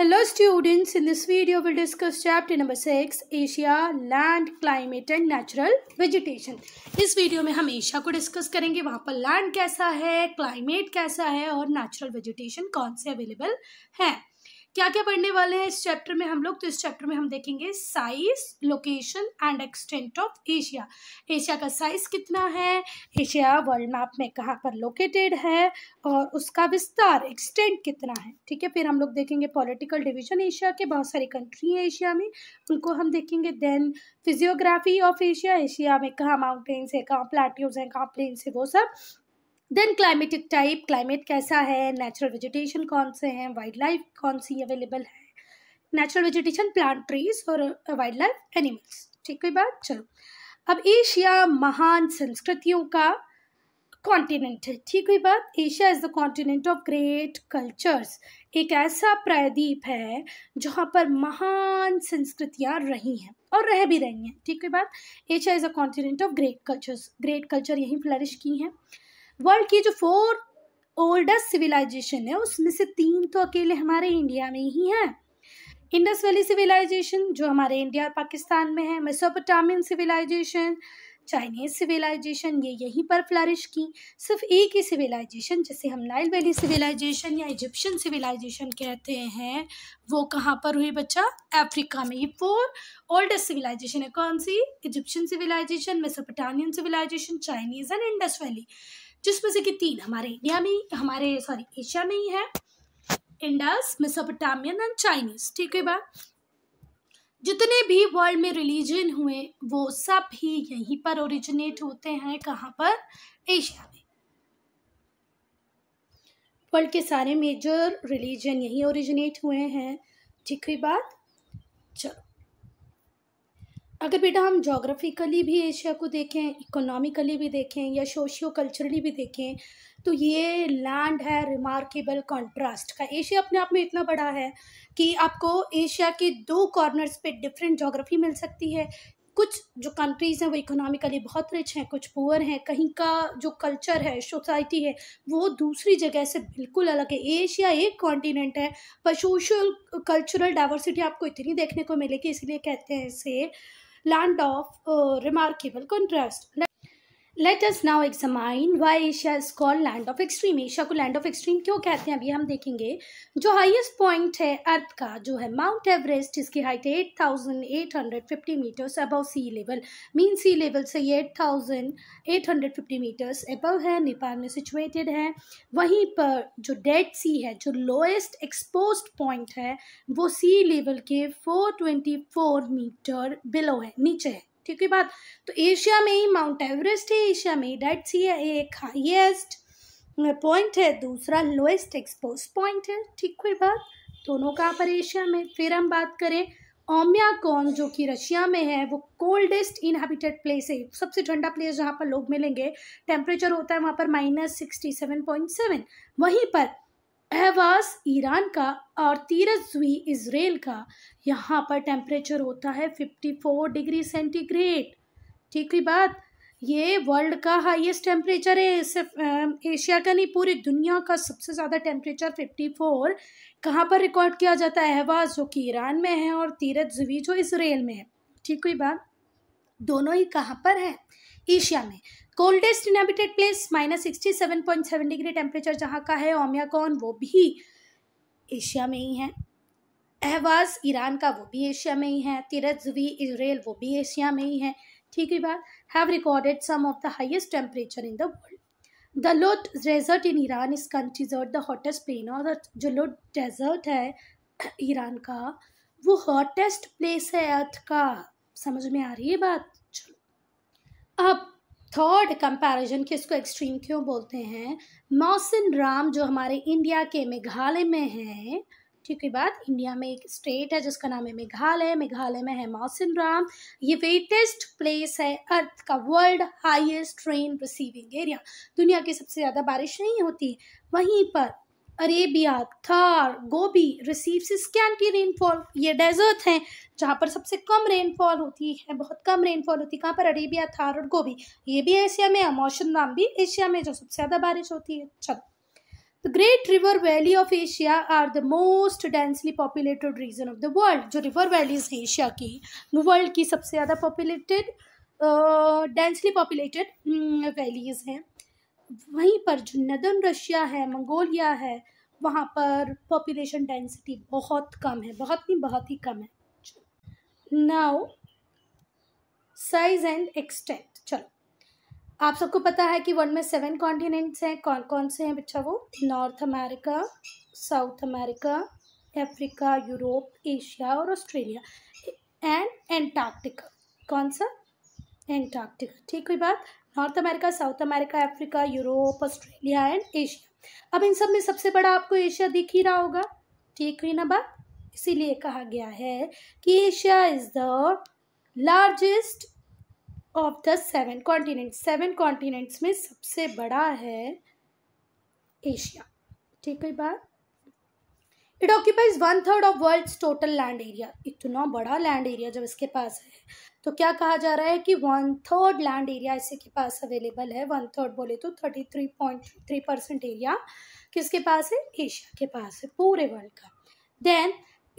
Hello students, in this video we'll discuss chapter number 6 Asia, Land, Climate and Natural Vegetation. इस video में हम Asia को discuss करेंगे वहाँ पर लैंड कैसा है क्लाइमेट कैसा है और नेचुरल वेजिटेशन कौन से अवेलेबल हैं क्या क्या पढ़ने वाले हैं इस चैप्टर में हम लोग तो इस चैप्टर में हम देखेंगे size location and extent of Asia Asia का साइज कितना है एशिया वर्ल्ड मैप में कहाँ पर लोकेटेड है और उसका विस्तार एक्सटेंट कितना है ठीक है फिर हम लोग देखेंगे पॉलिटिकल डिवीजन एशिया के बहुत सारी कंट्री हैं एशिया में उनको हम देखेंगे then physiography of Asia Asia में कहाँ माउंटेन्स हैं कहाँ प्लाटियोज हैं कहाँ प्लेन्स हैं वो सब देन क्लाइमेटिक टाइप क्लाइमेट कैसा है नेचुरल वेजिटेशन कौन से हैं वाइल्ड लाइफ कौन सी अवेलेबल है नेचुरल वेजिटेशन प्लांट ट्रीज और वाइल्ड लाइफ एनिमल्स ठीक है बात चलो अब एशिया महान संस्कृतियों का कॉन्टिनेंट है ठीक हुई बात Asia is the continent of great cultures एक ऐसा प्रायद्वीप है जहाँ पर महान संस्कृतियाँ रही हैं और रह भी रही हैं ठीक हुई बात Asia is a continent of great cultures great culture यहीं फ्लरिश की हैं वर्ल्ड की जो फोर ओल्डेस्ट सिविलाइजेशन है उसमें से तीन तो अकेले हमारे इंडिया में ही हैं इंडस वैली सिविलाइजेशन जो हमारे इंडिया और पाकिस्तान में है मेसोपोटामियन सिविलाइजेशन चाइनीज सिविलाइजेशन ये यहीं पर फ्लरिश की सिर्फ एक ही सिविलाइजेशन जैसे हम नाइल वैली सिविलाइजेशन या इजिप्शियन सिविलाइजेशन कहते हैं वो कहाँ पर हुई बच्चा अफ्रीका में ये फोर ओल्डेस्ट सिविलाइजेशन है कौन सी Egyptian civilisation Mesopotamian civilisation Chinese and Indus valley जिसमें से कि तीन हमारे इंडिया में हमारे सॉरी एशिया में ही है इंडस मिसोपोटामियन एंड चाइनीज ठीक है बात जितने भी वर्ल्ड में रिलीजन हुए वो सब ही यहीं पर ओरिजिनेट होते हैं कहाँ पर एशिया में वर्ल्ड के सारे मेजर रिलीजन यहीं ओरिजिनेट हुए हैं ठीक है बात चलो अगर बेटा हम जोग्राफिकली भी एशिया को देखें इकोनॉमिकली भी देखें या सोशियो कल्चरली भी देखें तो ये लैंड है रिमार्केबल कंट्रास्ट का एशिया अपने आप में इतना बड़ा है कि आपको एशिया के दो कॉर्नर्स पे डिफरेंट जोग्राफी मिल सकती है कुछ जो कंट्रीज़ हैं वो इकोनॉमिकली बहुत रिच हैं कुछ पुअर हैं कहीं का जो कल्चर है सोसाइटी है वो दूसरी जगह से बिल्कुल अलग है एशिया एक कॉन्टिनेंट है पर सोशल कल्चरल डाइवर्सिटी आपको इतनी देखने को मिलेगी इसलिए कहते हैं इसे land of uh, remarkable contrast. Let us now examine why Asia is called land of extreme Asia को लैंड ऑफ एक्सट्रीम क्यों कहते हैं अभी हम देखेंगे जो हाइएस्ट पॉइंट है अर्थ का जो है माउंट एवरेस्ट इसकी हाइट है eight thousand eight hundred fifty metres above sea level mean sea level से ये eight thousand eight hundred fifty metres above है नेपाल में सिचुएटेड है वहीं पर जो डेड सी है जो लोएस्ट एक्सपोज पॉइंट है वो सी लेवल के four twenty four metre below है नीचे है ठीक है बात तो एशिया में ही माउंट एवरेस्ट है एशिया में डेट सी है एक हाइएस्ट पॉइंट है दूसरा लोएस्ट एक्सपोज पॉइंट है ठीक है बात दोनों कहाँ पर एशिया में फिर हम बात करें ओम्याकॉन जो कि रशिया में है वो कोल्डेस्ट इनहेबिटेड प्लेस है सबसे ठंडा प्लेस जहाँ पर लोग मिलेंगे टेम्परेचर होता है वहाँ पर minus sixty seven point seven वहीं पर अहवास ईरान का और तीरजवी इसराइल का यहाँ पर टेम्परेचर होता है फिफ्टी फोर डिग्री सेंटीग्रेड ठीक ही बात ये वर्ल्ड का हाईएस्ट टेम्परेचर है सिर्फ एशिया का नहीं पूरी दुनिया का सबसे ज़्यादा टेम्परेचर फिफ्टी फोर कहाँ पर रिकॉर्ड किया जाता है अहवास जो कि ईरान में है और तीरथ जो इसराइल में है ठीक हुई बात दोनों ही कहाँ पर है एशिया में coldest inhabited place minus sixty seven point seven degree temperature जहाँ का है ओमियाकॉन वो भी एशिया में ही है अहवाज ईरान का वो भी एशिया में ही है तिरजवी इसराइल वो भी एशिया में ही है ठीक है बात have recorded some of the highest temperature in the world the Lut desert in Iran is countries the hottest plain और जो लोट डेजर्ट है ईरान का वो हॉटेस्ट प्लेस है अर्थ का समझ में आ रही है बात चलो अब थर्ड कंपैरिजन इसको एक्सट्रीम क्यों बोलते हैं मौसिन राम जो हमारे इंडिया के मेघालय में हैं ठीक है बात इंडिया में एक स्टेट है जिसका नाम है मेघालय मेघालय में है मौसिन राम ये वेटेस्ट प्लेस है अर्थ का world highest rain receiving area दुनिया की सबसे ज़्यादा बारिश नहीं होती वहीं पर Arabia Thar Gobi receives scanty rainfall ये डेजर्ट हैं जहाँ पर सबसे कम रेनफॉल होती है बहुत कम रेनफॉल होती है कहाँ पर अरेबिया थार और गोबी ये भी एशिया में है मौसम नाम भी एशिया में जो सबसे ज़्यादा बारिश होती है चलो the great river valley of Asia are the most densely populated region of the world जो रिवर वैलीज हैं एशिया की वर्ल्ड की सबसे ज़्यादा पॉपुलेटेड डेंसली पॉपुलेटेड वैलीज हैं वहीं पर जो नदन रशिया है मंगोलिया है वहाँ पर पॉपुलेशन डेंसिटी बहुत कम है बहुत ही बहुत ही कम है नाउ साइज एंड एक्सटेंट चलो आप सबको पता है कि वर्ल्ड में सेवन कॉन्टिनेंट्स हैं कौन कौन से हैं बच्चा वो North America South America Africa Europe Asia और ऑस्ट्रेलिया एंड एंटार्क्टिका कौन सा एंटार्क्टिका ठीक हुई बात North America South America Africa Europe Australia and Asia अब इन सब में सबसे बड़ा आपको एशिया दिख ही रहा होगा ठीक हुई ना बात इसीलिए कहा गया है कि Asia is the largest of the seven continent seven continents में सबसे बड़ा है एशिया ठीक है बात it occupies one third of world total land area इतना बड़ा लैंड एरिया जब इसके पास है तो क्या कहा जा रहा है कि वन थर्ड लैंड एरिया इसके पास अवेलेबल है वन थर्ड बोले तो thirty three point three percent area किसके पास है एशिया के पास है पूरे वर्ल्ड का then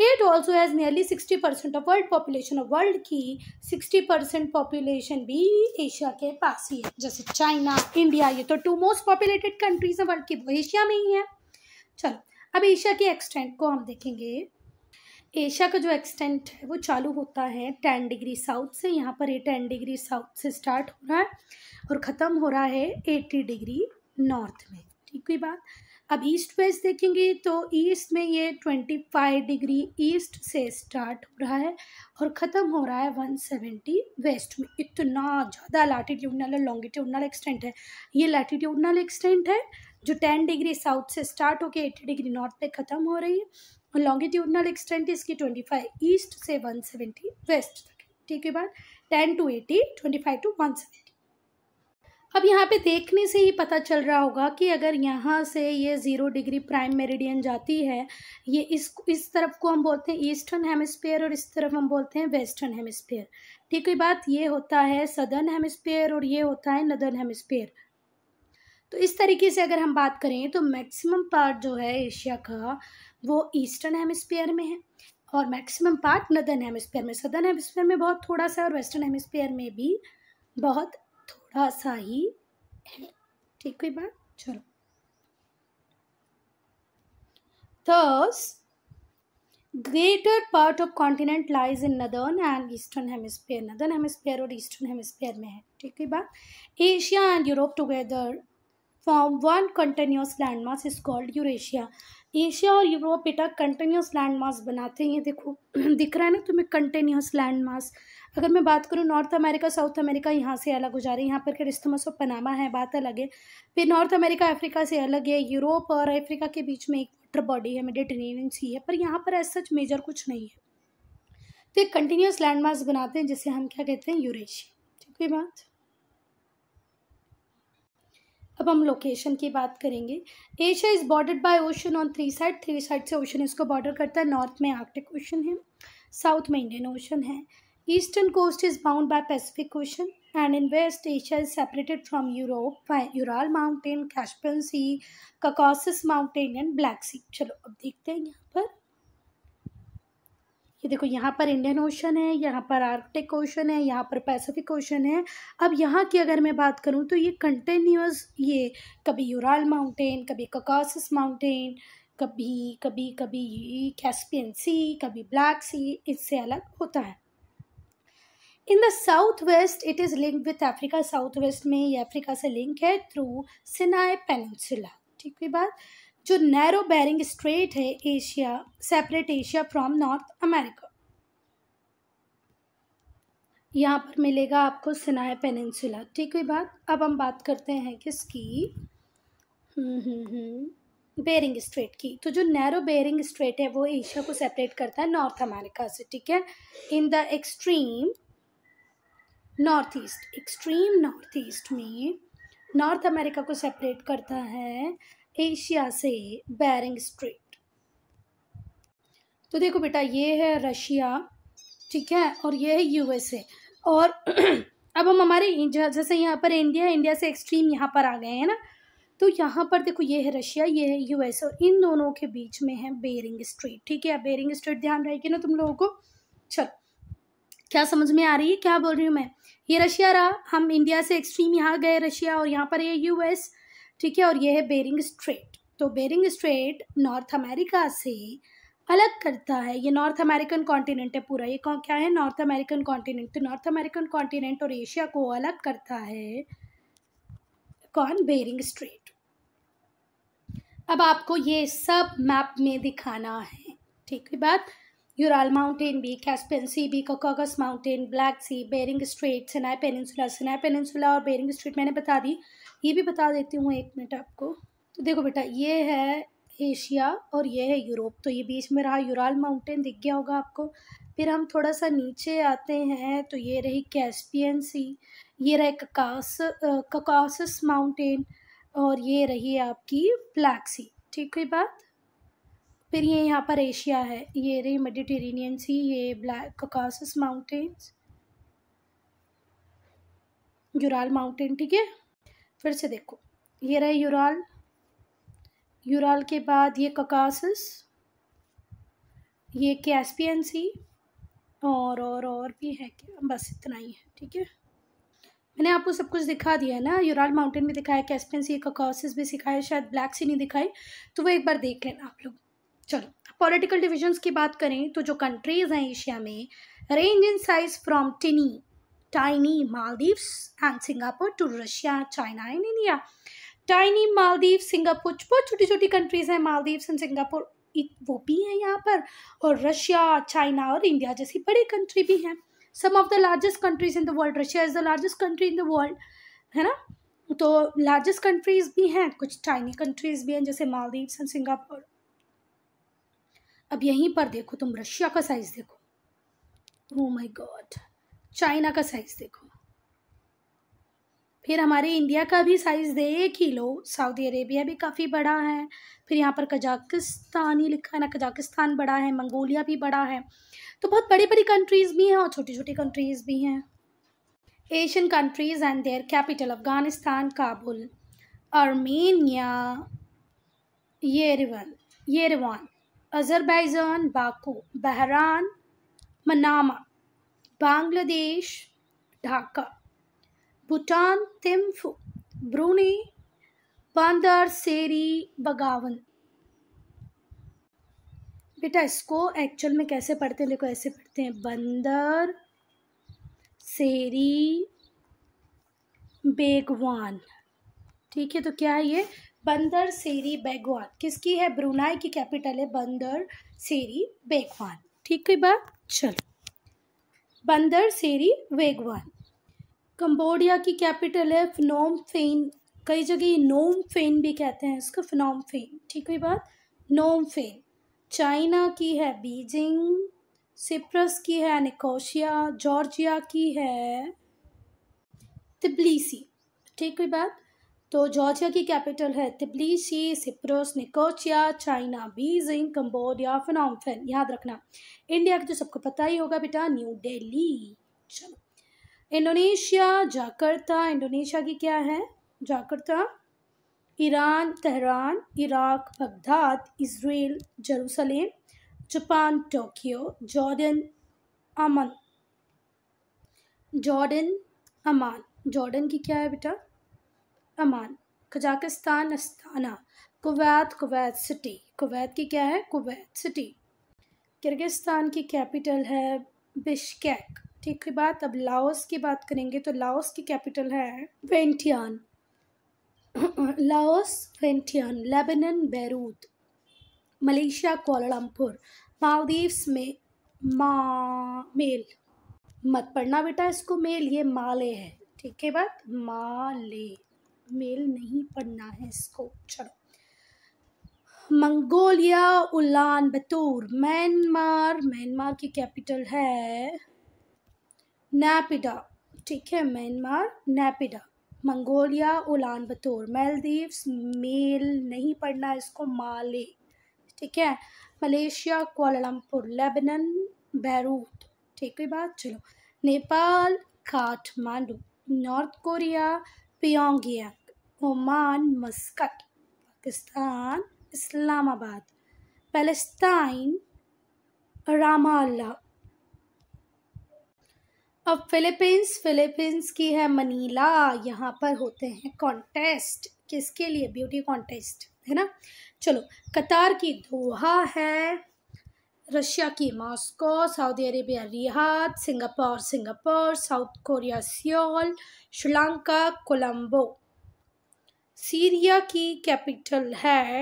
it also has nearly sixty percent of world population of world की सिक्सटी परसेंट पॉपुलेशन भी एशिया के पास ही है जैसे चाइना इंडिया ये तो टू मोस्ट पॉपुलेटेड कंट्रीज हैं वर्ल्ड की वो एशिया में ही है चलो अब एशिया के एक्सटेंट को हम देखेंगे एशिया का जो एक्सटेंट है वो चालू होता है टेन डिग्री साउथ से यहाँ पर ये टेन डिग्री साउथ से स्टार्ट हो रहा है और ख़त्म हो रहा है एट्टी डिग्री नॉर्थ में ठीक हुई बात अब ईस्ट वेस्ट देखेंगे तो ईस्ट में ये ट्वेंटी फाइव डिग्री ईस्ट से स्टार्ट हो रहा है और ख़त्म हो रहा है वन सेवेंटी वेस्ट में इतना ज़्यादा लैटिट्यूडनल और लॉन्गिट्यूडनल एक्सटेंट है ये लैटिट्यूडनल एक्सटेंट है जो टेन डिग्री साउथ से स्टार्ट होकर एट्टी डिग्री नॉर्थ पे ख़त्म हो रही है लॉन्गिट्यूडनल एक्सटेंट इसकी ट्वेंटी फाइव ईस्ट से वन सेवेंटी वेस्ट तक ठीक है बात ten to eighty twenty five to one seventy अब यहाँ पे देखने से ही पता चल रहा होगा कि अगर यहाँ से ये ज़ीरो डिग्री प्राइम मेरिडियन जाती है ये इस इस तरफ को हम बोलते हैं ईस्टर्न हेमिस्फीयर और इस तरफ हम बोलते हैं वेस्टर्न हेमिस्फीयर ठीक है बात ये होता है सदर्न हेमिस्फीयर और ये होता है नदर्न हेमिस्फीयर तो इस तरीके से अगर हम बात करें तो मैक्सिमम पार्ट जो है एशिया का वो ईस्टर्न हेमिस्फीयर में है और मैक्सिमम पार्ट नदर्न हेमिस्फीयर में सदर्न हेमिस्फीयर में बहुत थोड़ा सा और वेस्टर्न हेमिस्फीयर में भी बहुत थोड़ा सा ही है ठीक हुई बात चलो there's greater part of continent lies in northern and eastern hemisphere northern hemisphere और ईस्टर्न hemisphere में है ठीक है बात Asia and Europe together one continuous land marks is called Eurasia Asia और यूरोप बेटा कंटिन्यूस लैंड मार्क्स बनाते हैं ये देखो दिख रहा है ना तुम्हें कंटिन्यूस लैंड मार्क्स अगर मैं बात करूँ नॉर्थ अमेरिका साउथ अमेरिका यहाँ से अलग हो जा रही है यहाँ पर क्रिस्तमस और पनामा है बात अलग है फिर नॉर्थ अमेरिका अफ्रीका से अलग है यूरोप और अफ्रीका के बीच में एक वाटर बॉडी है मेडिटेरेनियन सी है पर यहाँ पर ऐसा सच मेजर कुछ नहीं है तो एक कंटिन्यूस लैंड मार्क्स बनाते हैं जिसे हम क्या कहते हैं यूरेशिया ठीक है बात अब हम लोकेशन की बात करेंगे Asia is bordered by ocean on three side three side से ओशन इसको बॉर्डर करता है नॉर्थ में आर्कटिक ओशन है साउथ में इंडियन ओशन है eastern coast is bound by Pacific Ocean and in west Asia is separated from Europe Ural Mountain Caspian Sea Caucasus Mountain and Black Sea चलो अब देखते हैं यहाँ पर ये देखो यहाँ पर इंडियन ओशन है यहाँ पर आर्कटिक ओशन है यहाँ पर पैसिफिक ओशन है अब यहाँ की अगर मैं बात करूँ तो ये कंटिन्यूस ये कभी यूराल माउंटेन कभी ककासस माउंटेन कभी कभी कभी कैस्पियन सी कभी ब्लैक सी इससे अलग होता है in the south west it is link with Africa south west में ये अफ्रीका से लिंक है थ्रू सिनाए पेनसुला ठीक हुई बात जो नैरो बैरिंग स्ट्रेट है Asia separate Asia from North America यहाँ पर मिलेगा आपको सिनाय पेनिनसुला ठीक हुई बात अब हम बात करते हैं किसकी बेरिंग हम्म, स्ट्रेट हम्म, हम्म, की तो जो नैरो बेरिंग स्ट्रेट है वो एशिया को सेपरेट करता है नॉर्थ अमेरिका से ठीक है in the extreme north east extreme north east में नॉर्थ अमेरिका को सेपरेट करता है एशिया से बैरिंग स्ट्रेट तो देखो बेटा ये है रशिया ठीक है और ये है यूएसए और अब हम हमारे जैसे यहाँ पर इंडिया इंडिया से एक्सट्रीम यहाँ पर आ गए हैं ना तो यहाँ पर देखो ये है रशिया ये है यूएसए और इन दोनों के बीच में है बेरिंग स्ट्रीट ठीक है बेरिंग स्ट्रीट ध्यान रहेगी ना तुम लोगों को चलो क्या समझ में आ रही है क्या बोल रही हूँ मैं ये रशिया रहा हम इंडिया से एक्सट्रीम यहाँ गए रशिया और यहाँ पर ये यूएस ठीक है और यह है बेरिंग स्ट्रेट तो बेरिंग स्ट्रेट नॉर्थ अमेरिका से अलग करता है ये नॉर्थ अमेरिकन कॉन्टिनेंट है पूरा ये कौन क्या है नॉर्थ अमेरिकन कॉन्टिनेंट तो नॉर्थ अमेरिकन कॉन्टिनेंट और एशिया को अलग करता है कौन बेरिंग स्ट्रेट अब आपको ये सब मैप में दिखाना है ठीक है बात यूराल माउंटेन भी कैसपेन सी भी Caucasus Mountain Black Sea Bering Strait Sinai Peninsula Sinai Peninsula और बेरिंग स्ट्रेट मैंने बता दी ये भी बता देती हूँ एक मिनट आपको तो देखो बेटा ये है एशिया और ये है यूरोप तो ये बीच में रहा यूराल माउंटेन दिख गया होगा आपको फिर हम थोड़ा सा नीचे आते हैं तो ये रही कैस्पियन सी ये रहे ककास ककासस माउंटेन और ये रही आपकी ब्लैक ठीक है बात फिर ये यहाँ पर एशिया है ये रही मेडिटेरेनियन सी ये Black Caucasus Mountains Ural Mountain ठीक है फिर से देखो ये रहे यूराल यूराल के बाद ये ककासस ये कैसपियन सी और और और भी है क्या बस इतना ही है ठीक है मैंने आपको सब कुछ दिखा दिया है ना यूराल माउंटेन भी दिखाया कैसपियन सी ककासिस भी सिखाया शायद ब्लैक सी नहीं दिखाई तो वो एक बार देख लेना आप लोग चलो पॉलिटिकल डिविजन्स की बात करें तो जो कंट्रीज़ हैं एशिया में range in size from tiny tiny Maldives and Singapore to Russia, China and India. Tiny Maldives, Singapore, बहुत छोटी छोटी कंट्रीज हैं मालदीव्स एंड सिंगापुर वो भी हैं यहाँ पर और रशिया चाइना और इंडिया जैसी बड़ी कंट्री भी हैं some of the largest countries in the world Russia is the largest country in the world है ना तो लार्जेस्ट कंट्रीज भी हैं कुछ टाइनी कंट्रीज भी हैं जैसे मालदीव्स एंड सिंगापुर अब यहीं पर देखो तुम रशिया का साइज़ देखो ओ माई गॉड चाइना का साइज़ देखो फिर हमारे इंडिया का भी साइज़ देख ही लो सऊदी अरेबिया भी काफ़ी बड़ा है फिर यहाँ पर कजाकिस्तान ही लिखा है ना कजाकिस्तान बड़ा है मंगोलिया भी बड़ा है तो बहुत बड़ी बड़ी कंट्रीज़ भी हैं और छोटी छोटी कंट्रीज़ भी हैं Asian countries and their capital Afghanistan Kabul Armenia Yerevan Yerevan Azerbaijan Baku Bahrain Manama Bangladesh Dhaka Bhutan Thimphu Brunei Bandar Seri बगावन बेटा इसको एक्चुअल में कैसे पढ़ते हैं देखो ऐसे पढ़ते हैं बंदर सेरी बेगवान ठीक है तो क्या है ये बंदर सेरी बेगवान किसकी है ब्रुनाई की कैपिटल है बंदर सेरी बेगवान ठीक है बात चलो बंदर सेरी वेगवान कंबोडिया की कैपिटल है फिनोम फेन कई जगह नोम फेन भी कहते हैं इसको फिनोम फेन ठीक है बात नोम फेन चाइना की है बीजिंग सिप्रस की है निकोशिया जॉर्जिया की है तिबलीसी ठीक है बात तो जॉर्जिया की कैपिटल है Tbilisi Cyprus Nicosia China Beijing Cambodia Phnom Penh याद रखना इंडिया का तो सबको पता ही होगा बेटा न्यू दिल्ली चलो इंडोनेशिया जाकर्ता इंडोनेशिया की क्या है Jakarta Iran Tehran Iraq Baghdad Israel Jerusalem Japan Tokyo Jordan Amman Jordan Amman Jordan की क्या है बेटा Amman Kazakhstan Astana Kuwait Kuwait City Kuwait की क्या है कुवैत सिटी किर्गिस्तान की कैपिटल है बिशकैक ठीक है बात अब लाओस की बात करेंगे तो लाओस की कैपिटल है Vientiane Laos Vientiane Lebanon Beirut Malaysia Kuala Lumpur Maldives में मा मेल मत पढ़ना बेटा इसको मेल ये माले है ठीक है बात माले मेल नहीं पढ़ना है इसको चलो Mongolia Ulaanbaatar Myanmar Myanmar की कैपिटल है नैपिडा ठीक है Myanmar Naypyidaw Mongolia Ulaanbaatar Maldives Male नहीं पढ़ना इसको माले ठीक है मलेशिया कोलमपुर लेबनन बैरूत ठीक है बात चलो Nepal Kathmandu North Korea Pyongyang Oman Muscat Pakistan Islamabad Palestine Ramallah अब फिलीपींस फिलीपींस की है मनीला यहाँ पर होते हैं कॉन्टेस्ट किसके लिए ब्यूटी कॉन्टेस्ट है ना चलो कतार की दोहा है रशिया की Moscow Saudi Arabia Riyadh Singapore Singapore South Korea Seoul Sri Lanka Colombo Syria की कैपिटल है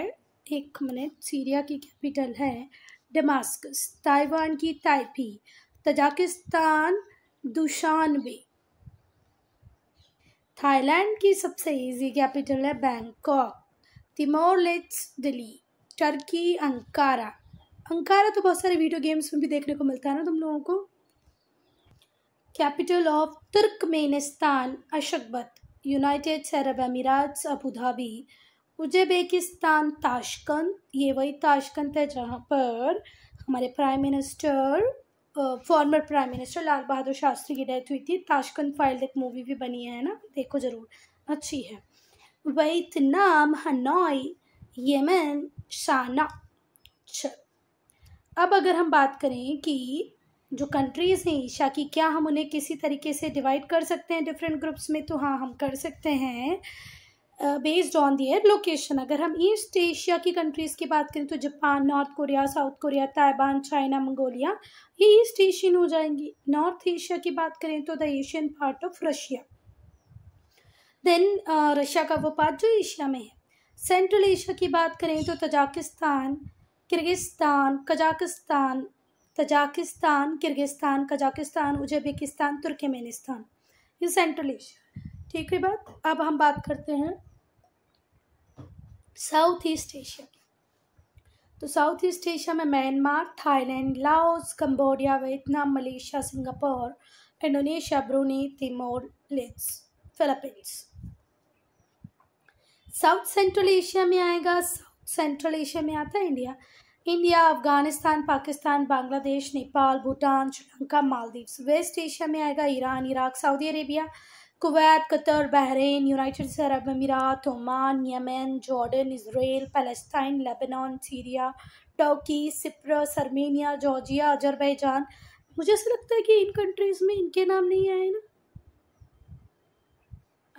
एक मिनट सीरिया की कैपिटल है डमास्कस ताइवान की ताइपी तजाकिस्तान दुशानबे थाईलैंड की सबसे इजी कैपिटल है बैंकॉक तिमोर लेट्स दिल्ली टर्की अंकारा अंकारा तो बहुत सारे वीडियो गेम्स में भी देखने को मिलता है ना तुम लोगों को capital of Turkmenistan Ashgabat United Arab Emirates Abu Dhabi Dhabi Uzbekistan Tashkent ये वही ताशकंद है जहाँ पर हमारे prime minister former prime minister Lal Bahadur Shastri की डेथ हुई थी ताशकंद फाइल एक मूवी भी बनी है ना देखो ज़रूर अच्छी है नाम हनोई यमन शाना चल अब अगर हम बात करें कि जो कंट्रीज़ हैं ईशा की क्या हम उन्हें किसी तरीके से डिवाइड कर सकते हैं डिफरेंट ग्रुप्स में तो हाँ हम कर सकते हैं बेस्ड ऑन एयर लोकेशन अगर हम ईस्ट एशिया की कंट्रीज़ की बात करें तो Japan North Korea South Korea Taiwan China Mongolia ये ईस्ट एशियन हो जाएंगी नॉर्थ एशिया की बात करें तो the Asian part of Russia then Russia का वो पार्ट जो एशिया में है सेंट्रल एशिया की बात करें तो Tajikistan Kyrgyzstan Kazakhstan Tajikistan Kyrgyzstan Kazakhstan Uzbekistan Turkmenistan ये सेंट्रल एशिया ठीक है बात अब हम बात करते हैं साउथ ईस्ट एशिया की तो साउथ ईस्ट एशिया में Myanmar Thailand Laos Cambodia Vietnam Malaysia Singapore Indonesia Brunei Timor लेट्स फिलीपींस साउथ सेंट्रल एशिया में आएगा साउथ सेंट्रल एशिया में आता है India India Afghanistan Pakistan Bangladesh Nepal Bhutan Sri Lanka Maldives West Asia में आएगा Iran Iraq Saudi Arabia Kuwait Qatar Bahrain United Arab Emirates Oman Yemen Jordan Israel Palestine Lebanon Syria Turkey Cyprus Armenia Georgia Azerbaijan मुझे ऐसा लगता है कि इन कंट्रीज़ में इनके नाम नहीं आए ना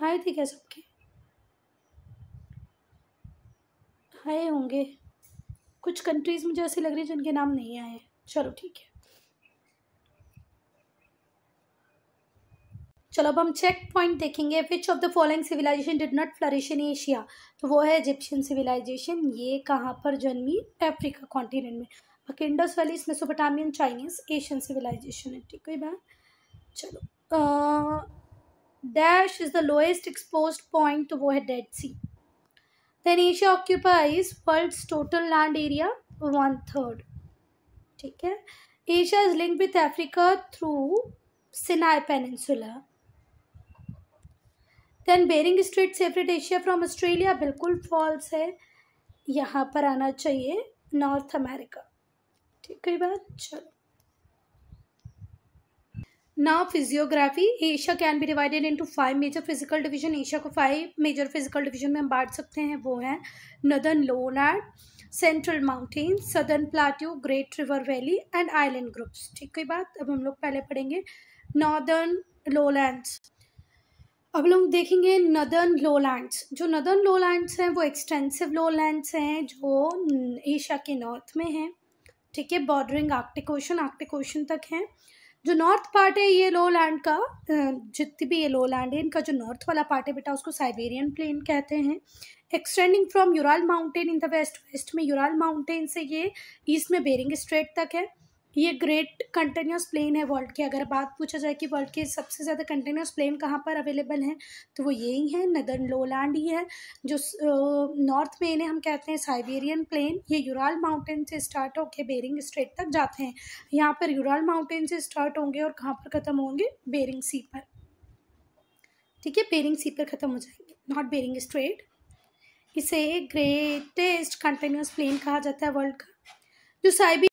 आए थे क्या सबके आए होंगे कुछ कंट्रीज़ मुझे ऐसे लग रही है जिनके नाम नहीं आए चलो ठीक है चलो अब हम चेक पॉइंट देखेंगे which of the following civilization did not flourish in Asia तो वो है इजिप्शियन सिविलाइजेशन ये कहाँ पर जन्मी अफ्रीका कॉन्टिनेंट में बाकी इंडस वैली इसमें सुपटामियन चाइनीज एशियन सिविलाइजेशन है ठीक है बात चलो dash is the lowest exposed point तो वो है Dead Sea then Asia occupies world total land area one third ठीक है Asia is link with Africa through Sinai peninsula then Bering Strait separate Asia from Australia बिल्कुल false है यहाँ पर आना चाहिए नॉर्थ अमेरिका ठीक है बात चलो Now physiography, Asia can be divided into five major physical division. Asia को five major physical division में हम बांट सकते हैं वो हैं northern lowland, central mountain, southern plateau, great river valley and island groups. ठीक है बात अब हम लोग पहले पढ़ेंगे northern lowlands. अब लोग देखेंगे नदर्न लोलैंड्स जो नदर्न लोलैंड्स हैं वो एक्सटेंसिव लोलैंड्स हैं जो एशिया के नॉर्थ में हैं ठीक है bordering Arctic Ocean Arctic Ocean तक हैं जो नॉर्थ पार्ट है ये लो लैंड का जितनी भी ये लो लैंड है इनका जो नॉर्थ वाला पार्ट है बेटा उसको साइबेरियन प्लेन कहते हैं extending from Ural mountain in the west west में यूराल माउंटेन से ये ईस्ट में बेरिंग स्ट्रेट तक है ये ग्रेट कंटिन्यूस प्लेन है वर्ल्ड के अगर बात पूछा जाए कि वर्ल्ड के सबसे ज़्यादा कंटिन्यूस प्लेन कहाँ पर अवेलेबल हैं तो वो यही है नदर लोलैंड ही है जो नॉर्थ में इन्हें हम कहते हैं साइबेरियन प्लेन ये यूराल माउंटेन से स्टार्ट होकर बेरिंग स्ट्रेट तक जाते हैं यहाँ पर यूराल माउंटेन से स्टार्ट होंगे और कहाँ पर ख़त्म होंगे बेरिंग सी पर ठीक है बेरिंग सी पर ख़त्म हो जाएंगे नॉट बेरिंग स्ट्रेट इसे ग्रेटेस्ट कंटिन्यूस प्लेन कहा जाता है वर्ल्ड का जो साइबी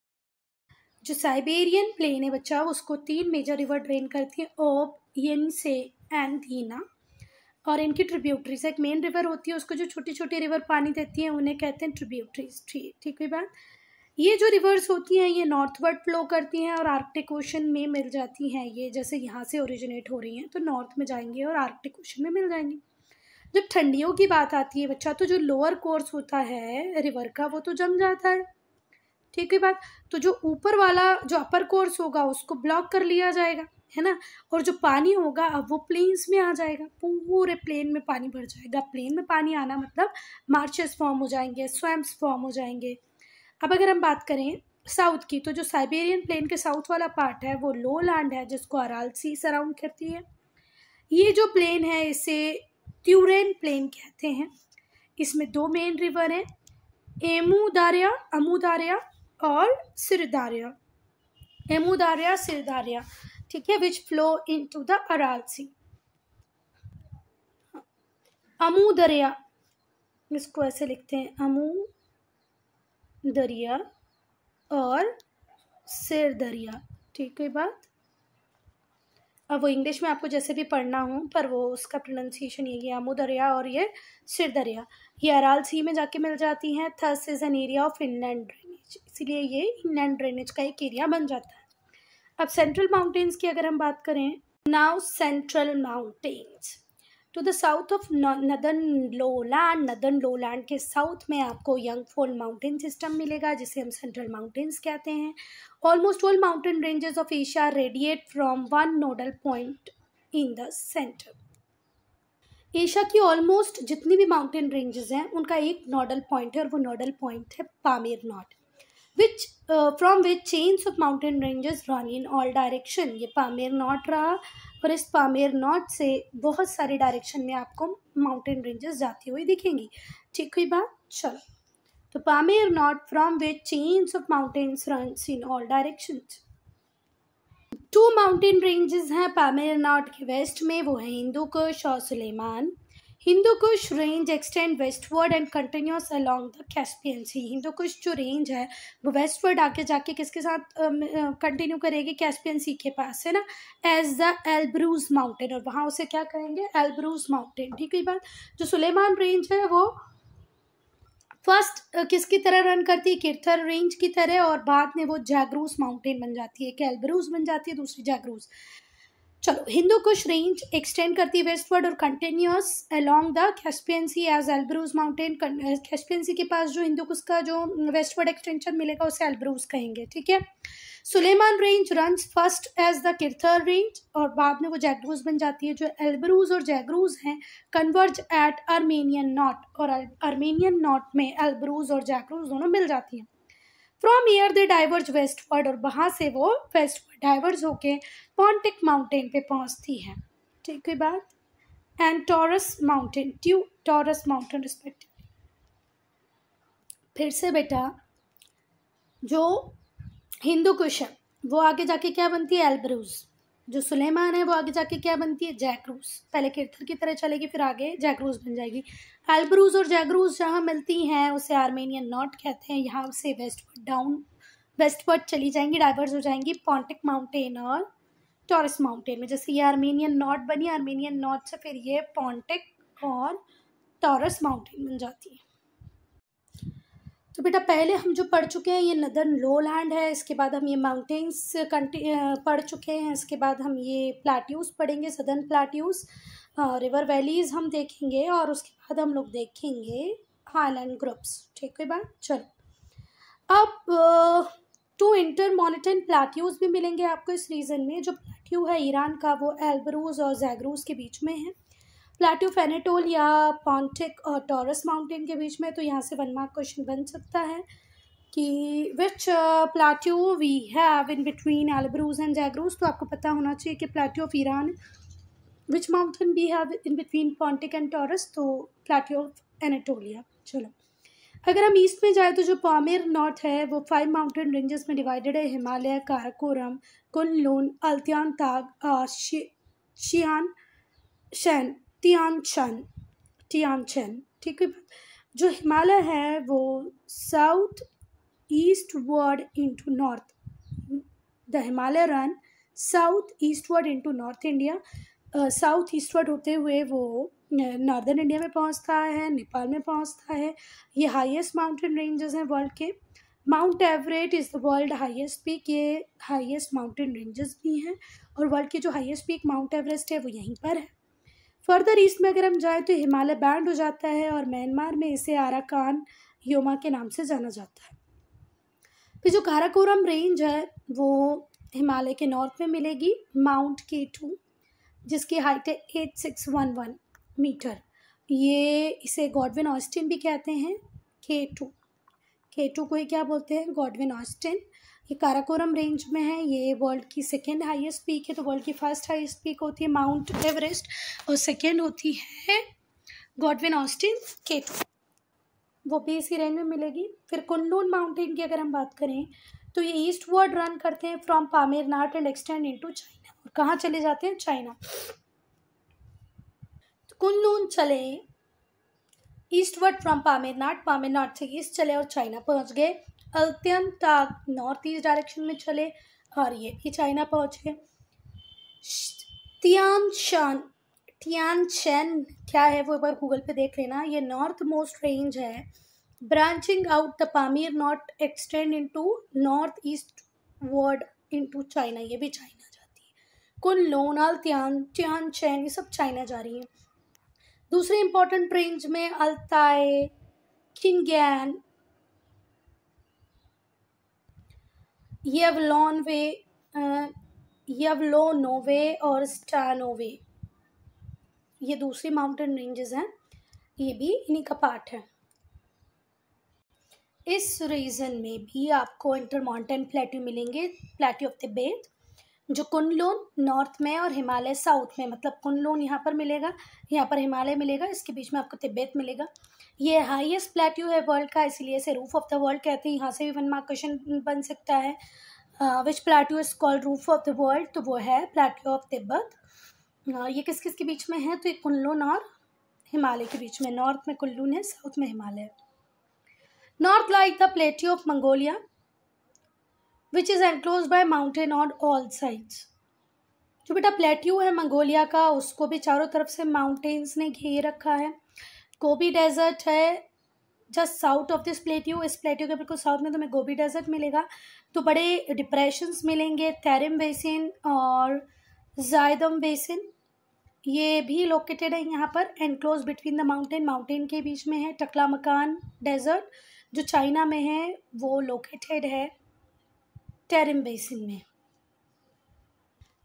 जो साइबेरियन प्लेन है बच्चा उसको तीन मेजर रिवर ड्रेन करती है ओब यन से एंड धीना और इनकी ट्रिब्यूटरीज एक मेन रिवर होती है उसको जो छोटी छोटी रिवर पानी देती हैं उन्हें कहते हैं ट्रिब्यूटरीज ठीक है बात ये जो रिवर्स होती हैं ये नॉर्थवर्ड फ्लो करती हैं और आर्कटिक ओशन में मिल जाती हैं ये जैसे यहाँ से ओरिजिनेट हो रही हैं तो नॉर्थ में जाएंगे और आर्कटिक ओशन में मिल जाएंगी जब ठंडियों की बात आती है बच्चा तो जो लोअर कोर्स होता है रिवर का वो तो जम जाता है ठीक है बात तो जो ऊपर वाला जो अपर कोर्स होगा उसको ब्लॉक कर लिया जाएगा है ना और जो पानी होगा अब वो प्लेन्स में आ जाएगा पूरे प्लेन में पानी भर जाएगा प्लेन में पानी आना मतलब मार्चेस फॉर्म हो जाएंगे स्वैम्प्स फॉर्म हो जाएंगे अब अगर हम बात करें साउथ की तो जो साइबेरियन प्लेन के साउथ वाला पार्ट है वो लो लैंड है जिसको अराल सी सराउंड करती है ये जो प्लेन है इसे त्यूरेन प्लेन कहते हैं इसमें दो मेन रिवर हैं एमू दारिया अमू दारिया और सिरदारिया एमुदारिया सिरदारिया ठीक है which flow into the Aral Sea Amu Darya इसको ऐसे लिखते हैं अमू दरिया और सिर दरिया ठीक है बात अब वो इंग्लिश में आपको जैसे भी पढ़ना हो पर वो उसका प्रोनाउंसिएशन ये है अमू दरिया और ये सिर दरिया ये अराल सी में जाके मिल जाती हैं thus is an area of inland इसलिए ये इनलैंड ड्रेनेज का एक एरिया बन जाता है अब सेंट्रल माउंटेन्स की अगर हम बात करें now central mountains to the south of northern lowland northern lowland के साउथ में आपको यंग फोल माउंटेन सिस्टम मिलेगा जिसे हम सेंट्रल माउंटेन्स कहते हैं almost all mountain ranges of Asia radiate from one nodal point in the centre Asia की ऑलमोस्ट जितनी भी माउंटेन रेंजेस हैं उनका एक नोडल पॉइंट है और वो नोडल पॉइंट है Pamir knot which from which which of mountain ranges run in all direction ये पामेर नॉट रहा और इस पामेर नॉट से बहुत सारे डायरेक्शन में आपको माउंटेन रेंजेस जाती हुई दिखेंगी ठीक हुई बात चलो तो Pamir knot from which chains of mountains run in all direction two mountain ranges हैं पामेर नॉट के वेस्ट में वो है हिंदू कश और Sulaiman Hindu Kush range extend westward and continues along the Caspian Sea Hindu Kush जो रेंज है वो वेस्टवर्ड आके जाके किसके साथ कंटिन्यू करेगी कैस्पियन सी के पास है ना एज द एल्ब्रूज माउंटेन और वहाँ उसे क्या कहेंगे एल्ब्रूज माउंटेन ठीक है बात जो सुलेमान रेंज है वो फर्स्ट किसकी तरह रन करती है किर्थर रेंज की तरह और बाद में वो जागरूस माउंटेन बन जाती है एक एल्ब्रूज बन जाती है दूसरी जागरूस चलो हिंदू कुश रेंज एक्सटेंड करती है वेस्टवर्ड और continues along the Caspian as Elburz mountain Caspian के पास जो हिंदू कुश का जो वेस्टवर्ड एक्सटेंशन मिलेगा उसे एल्ब्रूज कहेंगे ठीक है Sulaiman range runs first as the Kirthar range और बाद में वो जैगरूज बन जाती है जो एल्ब्रूज और जैगरूज हैं कन्वर्ज एट अर्मेनियन नॉट और अर्मेनियन नॉट में एल्ब्रूज और जैगरूज दोनों मिल जाती हैं from here they diverge westward और वहाँ से वो वेस्टवर्ड डाइवर्ज होके पॉन्टिक माउंटेन पे पहुँचती है ठीक है बात and Taurus mountain to Taurus mountain respect फिर से बेटा जो हिंदू कुश है वो आगे जाके क्या बनती है एल्ब्रूज जो सुलेमान है वो आगे जाके क्या बनती है जैक्रूज पहले कीर्थन की तरह चलेगी फिर आगे जैक्रूज बन जाएगी एल्ब्रूज और जैगरूज जहाँ मिलती हैं उसे आर्मेनियन नॉट कहते हैं यहाँ से वेस्टवर्ड डाउन वेस्टवर्ड चली जाएंगी डाइवर्स हो जाएंगी पॉन्टिक माउंटेन और टॉरस माउंटेन में जैसे ये आर्मेनियन नॉट बनी आर्मेनियन नॉट से फिर ये पॉन्टिक और टॉरस माउंटेन बन जाती है तो बेटा पहले हम जो पढ़ चुके हैं ये नदर्न लो लैंड है इसके बाद हम ये माउंटेन्स पढ़ चुके हैं इसके बाद हम ये प्लाट्यूज पढ़ेंगे सदर्न प्लाट्यूज रिवर हाँ, वैलीज़ हम देखेंगे और उसके बाद हम लोग देखेंगे हाईलैंड ग्रुप्स ठीक है बात चलो अब टू इंटर मोनिटन प्लाट्यूज भी मिलेंगे आपको इस रीजन में जो प्लाट्यू है ईरान का वो एल्बरूज और जैगरूज के बीच में है प्लाट्यू फेनेटोल या पॉन्टिक और टॉरस माउंटेन के बीच में तो यहाँ से वन मार्क क्वेश्चन बन सकता है कि which plateau we have in between Elburz and Zagros तो आपको पता होना चाहिए कि plateau of Iran which mountain we have in between Pontic and Taurus तो प्लाटी ऑफ एनाटोलिया चलो अगर हम ईस्ट में जाए तो जो पामेर नॉर्थ है वो फाइव माउंटेन रेंजेस में डिवाइडेड है हिमालय काराकोरम कुनलून अल्तियान ताग शियान शैन तियान शन टियान शन ठीक है जो हिमालय है वो south eastward into north the Himalaya run south eastward into north India south eastward होते हुए वो नॉर्दर्न इंडिया में पहुंचता है नेपाल में पहुंचता है ये हाईएस्ट माउंटेन रेंजेस हैं वर्ल्ड के Mount Everest is the world highest peak ये हाईएस्ट माउंटेन रेंजेस भी हैं और वर्ल्ड के जो हाईएस्ट पीक माउंट एवरेस्ट है वो यहीं पर है फर्दर ईस्ट में अगर हम जाएँ तो हिमालय बैंड हो जाता है और म्यांमार में इसे आराकान योमा के नाम से जाना जाता है फिर जो काराकोरम रेंज है वो हिमालय के नॉर्थ में मिलेगी माउंट के टू जिसकी हाइट है eight six one one metre ये इसे गॉडविन ऑस्टिन भी कहते हैं के टू के टू को ही क्या बोलते हैं गॉडविन ऑस्टिन ये काराकोरम रेंज में है ये वर्ल्ड की सेकेंड हाईएस्ट पीक है तो वर्ल्ड की फर्स्ट हाईएस्ट पीक होती है माउंट एवरेस्ट और सेकेंड होती है गॉडविन ऑस्टिन के टू वो भी इसी रेंज में मिलेगी फिर कुल्लून माउंटेन की अगर हम बात करें तो ये ईस्ट वर्ड रन करते हैं from Pamir knot and extend to China कहाँ चले जाते हैं चाइना कुनलून चले वर्ड फ्रॉम पामेरनाट पामेरनाट से ईस्ट चले और चाइना पहुंच गए अल्त्यन ताक नॉर्थ ईस्ट डायरेक्शन में चले और ये भी चाइना पहुंच गए तियान शान टियान क्या है वो एक बार गूगल पे देख लेना ये नॉर्थ मोस्ट रेंज है branching out the Pamir knot extend into north eastward into China ये भी चाइना कुल्लू नालत्यान चिहान चैन ये सब चाइना जा रही हैं दूसरे इम्पोर्टेंट रेंज में अल्ताई खिंगैन यवलोनवे यवलोनोवे और स्टानोवे ये दूसरी माउंटेन रेंजेस हैं ये भी इन्हीं का पार्ट है इस रीजन में भी आपको इंटर माउंटेन प्लेट्यू मिलेंगे प्लेट्यू ऑफ द बेथ जो कुनलून नॉर्थ में और हिमालय साउथ में मतलब कुनलून यहाँ पर मिलेगा यहाँ पर हिमालय मिलेगा इसके बीच में आपको तिब्बत मिलेगा ये हाईएस्ट प्लेट्यू है वर्ल्ड का इसलिए इसे रूफ ऑफ द वर्ल्ड कहते हैं यहाँ से भी वन मार्क क्वेश्चन बन सकता है which plateau is called roof of the world तो वो है प्लेट्यू ऑफ तिब्बत ये किस किस के बीच में है तो ये कुल्लून और हिमालय के बीच में नॉर्थ में कुल्लून है साउथ में Himalaya north like the plateau of Mongolia which is enclose by mountain on all sides जो बेटा प्लेट्यू है मंगोलिया का उसको भी चारों तरफ से माउंटेन्स ने घेर रखा है गोभी डेजर्ट है just south of this plateau इस प्लेट्यू के बिल्कुल साउथ में तुम्हें गोभी डेजर्ट मिलेगा तो बड़े डिप्रेशंस मिलेंगे थैरम बेसिन और जायदम बेसिन ये भी लोकेटेड है यहाँ पर enclose between the mountain mountain के बीच में है टकला मकान डेजर्ट जो चाइना में है वो लोकेटेड है टेरिम बेसिन में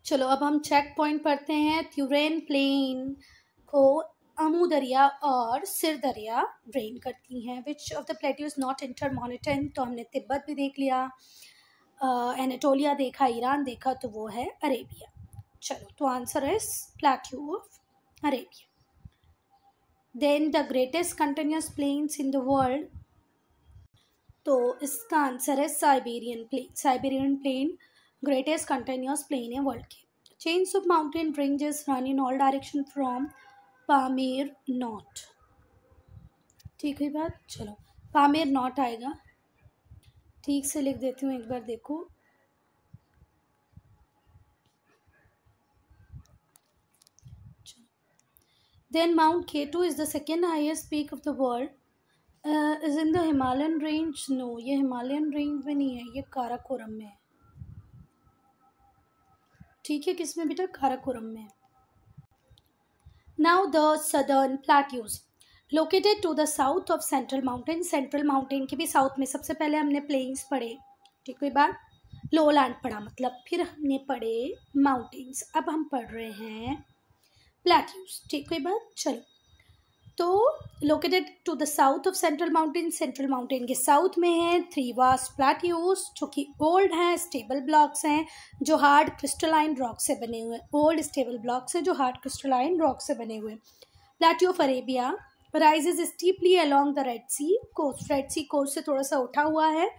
चलो अब हम चेक पॉइंट पढ़ते हैं त्यूरेन प्लेन को अमू दरिया और सिर दरिया ड्रेन करती हैं which of the plateau is not inter तो हमने तिब्बत भी देख लिया एनेटोलिया देखा ईरान देखा तो वो है अरेबिया चलो तो answer is plateau of Arabia then the greatest continuous plains in the world तो इसका आंसर है Siberian plain Siberian plain greatest continuous plain है वर्ल्ड की of mountain mountain ranges run in all direction from Pamir knot ठीक है बात चलो पामेर not आएगा ठीक से लिख देती हूँ एक बार देखो then Mount K two is the second highest peak of the world is in the Himalayan range no ये हिमालयन रेंज में नहीं है ये काराकोरम में है ठीक है किस में बेटा काराकोरम में now the southern plateaus located to the south of central mountain central mountain के भी साउथ में सबसे पहले हमने प्लेन्स पढ़े ठीक है बार लो लैंड पढ़ा मतलब फिर हमने पढ़े माउंटेन्स अब हम पढ़ रहे हैं प्लेट्यूज ठीक है बात चलो तो located to the south of central mountain central mountain के साउथ में है थ्री वास प्लाट्यूज जो कि ओल्ड हैं स्टेबल ब्लॉक्स हैं जो हार्ड क्रिस्टलाइन रॉक से बने हुए हैं ओल्ड स्टेबल ब्लॉक्स हैं जो हार्ड क्रिस्टलाइन रॉक से बने हुए हैं plateau of Arabia rises steeply along the Red Sea coast Red Sea coast से थोड़ा सा उठा हुआ है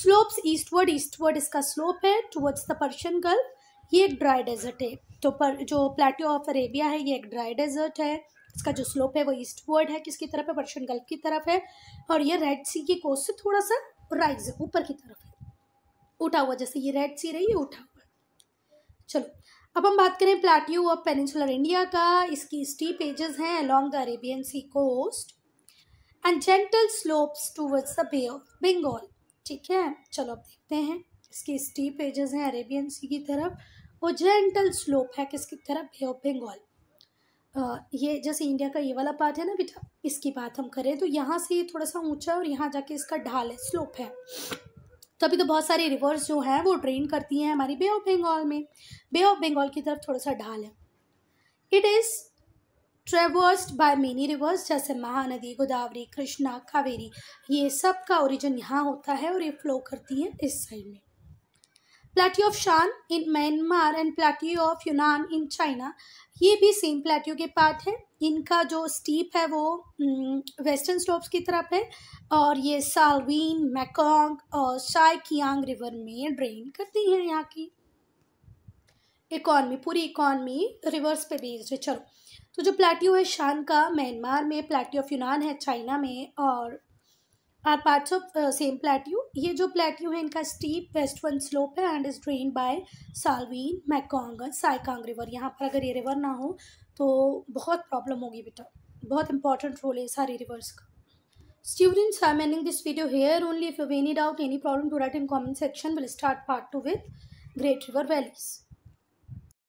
स्लोप्स ईस्टवर्ड ईस्टवर्ड इसका स्लोप है टूवर्ड्स द पर्शियन गल्फ ये एक ड्राई डेजर्ट है तो पर जो प्लेट्यू ऑफ अरेबिया है ये एक ड्राई डेजर्ट है इसका जो स्लोप है वो ईस्टवर्ड है किसकी तरफ है पर्शियन गल्फ की तरफ है और ये रेड सी की कोस्ट से थोड़ा सा राइज है ऊपर की तरफ है उठा हुआ जैसे ये रेड सी रही है उठा हुआ चलो अब हम बात करें प्लाट्यू ऑफ पेनिनसुलर इंडिया का इसकी स्टीप एजेस हैं along the Arabian sea coast and gentle slopes towards the bay of Bengal ठीक है चलो अब देखते हैं इसकी स्टीप एजेस हैं अरेबियन सी की तरफ और जेंटल स्लोप है किसकी तरफ बे ऑफ बंगाल ये जैसे इंडिया का ये वाला पार्ट है ना बेटा इसकी बात हम करें तो यहाँ से ये थोड़ा सा ऊंचा और यहाँ जाके इसका ढाल है स्लोप है तभी तो बहुत सारे रिवर्स जो हैं वो ड्रेन करती हैं हमारी बे ऑफ बंगाल में बे ऑफ बंगाल की तरफ थोड़ा सा ढाल है it is traversed by many rivers जैसे महानदी गोदावरी कृष्णा कावेरी ये सब का ओरिजिन यहाँ होता है और ये फ्लो करती है इस साइड में plateau of Shan in Myanmar and plateau of Yunnan in China ये भी सेम प्लेट्यू के पार्ट है इनका जो स्टीप है वो वेस्टर्न हम्म, स्टॉप्स की तरफ है और ये सालवीन मैकोंग और शाई कियांग रिवर में ड्रेन करती हैं यहाँ की इकॉनमी पूरी इकॉनमी रिवर्स पे बेस्ड है चलो तो जो प्लेट्यू है शान का म्यांमार में प्लेट्यू ऑफ यूनान है चाइना में और are parts of same plateau ये जो प्लेट्यू है इनका स्टीप वेस्ट वन स्लोप है and is drain by Salween Mekong Sikiang river यहाँ पर अगर ये रिवर ना हो तो बहुत प्रॉब्लम होगी बेटा बहुत इंपॉर्टेंट रोल है सारी रिवर्स का students I am ending this video here only if you have any doubt any problem to write in comment section will start part two with great river valleys